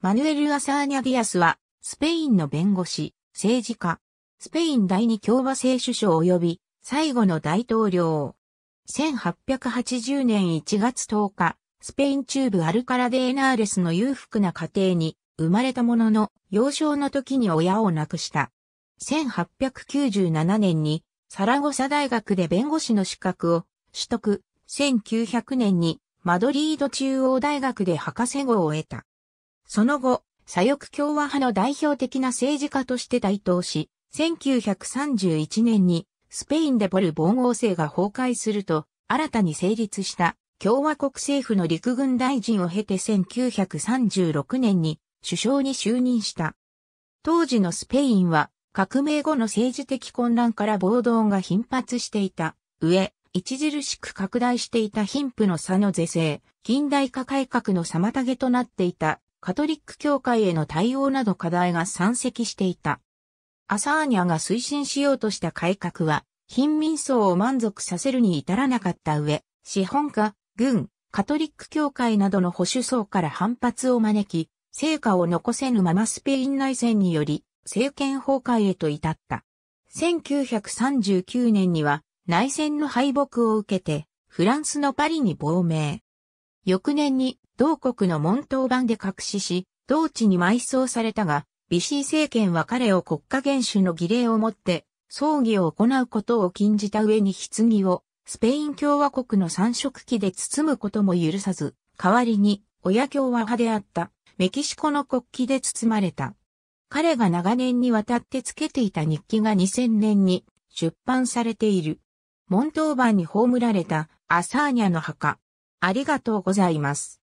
マヌエル・アサーニャ・ディアスは、スペインの弁護士、政治家、スペイン第二共和制首相及び、最後の大統領。1880年1月10日、スペイン中部アルカラデエナーレスの裕福な家庭に生まれたものの、幼少の時に親を亡くした。1897年にサラゴサ大学で弁護士の資格を取得。1900年にマドリード中央大学で博士号を得た。その後、左翼共和派の代表的な政治家として台頭し、1931年にスペインでボル防ン王政が崩壊すると、新たに成立した共和国政府の陸軍大臣を経て1936年に首相に就任した。当時のスペインは革命後の政治的混乱から暴動が頻発していた上、著しく拡大していた貧富の差の是正、近代化改革の妨げとなっていたカトリック教会への対応など課題が山積していた。アサーニャが推進しようとした改革は、貧民層を満足させるに至らなかった上、資本家、軍、カトリック教会などの保守層から反発を招き、成果を残せぬままスペイン内戦により政権崩壊へと至った。1939年には内戦の敗北を受けてフランスのパリに亡命。翌年に同国の門頭版で隠しし、同地に埋葬されたが、ビシー政権は彼を国家元首の儀礼をもって、葬儀を行うことを禁じた上に棺を、スペイン共和国の三色旗で包むことも許さず、代わりに、親共和派であった、メキシコの国旗で包まれた。彼が長年にわたってつけていた日記が2000年に出版されている。門頭版に葬られたアサーニャの墓。ありがとうございます。